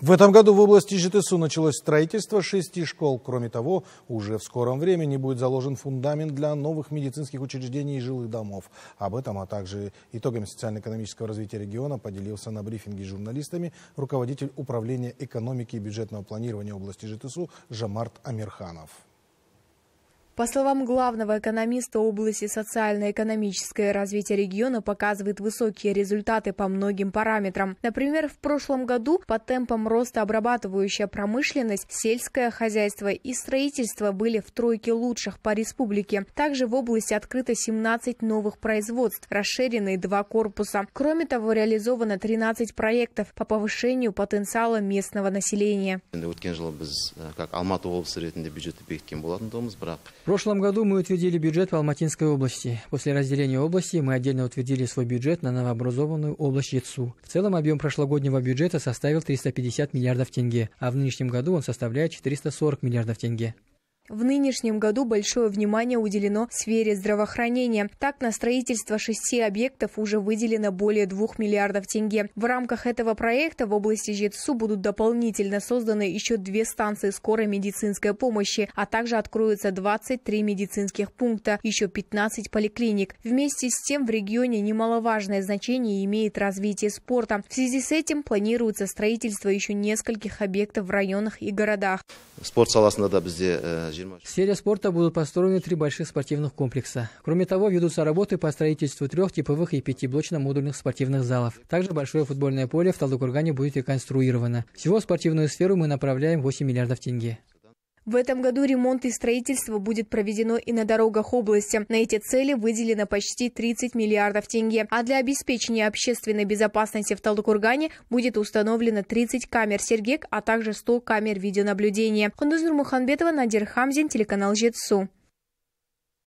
В этом году в области ЖТСУ началось строительство шести школ. Кроме того, уже в скором времени будет заложен фундамент для новых медицинских учреждений и жилых домов. Об этом, а также итогами социально-экономического развития региона поделился на брифинге с журналистами руководитель управления экономики и бюджетного планирования области ЖТСУ Жамарт Амирханов. По словам главного экономиста области, социально-экономическое развитие региона показывает высокие результаты по многим параметрам. Например, в прошлом году по темпам роста обрабатывающая промышленность, сельское хозяйство и строительство были в тройке лучших по республике. Также в области открыто 17 новых производств, расширены два корпуса. Кроме того, реализовано 13 проектов по повышению потенциала местного населения. В прошлом году мы утвердили бюджет по Алматинской области. После разделения области мы отдельно утвердили свой бюджет на новообразованную область ЕЦУ. В целом объем прошлогоднего бюджета составил 350 миллиардов тенге, а в нынешнем году он составляет 440 миллиардов тенге. В нынешнем году большое внимание уделено сфере здравоохранения. Так, на строительство шести объектов уже выделено более двух миллиардов тенге. В рамках этого проекта в области Жетсу будут дополнительно созданы еще две станции скорой медицинской помощи, а также откроются 23 медицинских пункта, еще 15 поликлиник. Вместе с тем в регионе немаловажное значение имеет развитие спорта. В связи с этим планируется строительство еще нескольких объектов в районах и городах. Спорт саласында да бізде э, в сфере спорта будут построены три больших спортивных комплекса. Кроме того, ведутся работы по строительству трех типовых и пятиблочно-модульных спортивных залов. Также большое футбольное поле в Талдыкургане будет реконструировано. Всего в спортивную сферу мы направляем 8 миллиардов тенге. В этом году ремонт и строительство будет проведено и на дорогах области. На эти цели выделено почти 30 миллиардов тенге. А для обеспечения общественной безопасности в Талдыкургане будет установлено 30 камер Сергек, а также 100 камер видеонаблюдения. Хундузнур Муханбетова, Надир Хамзин, телеканал Жетсу.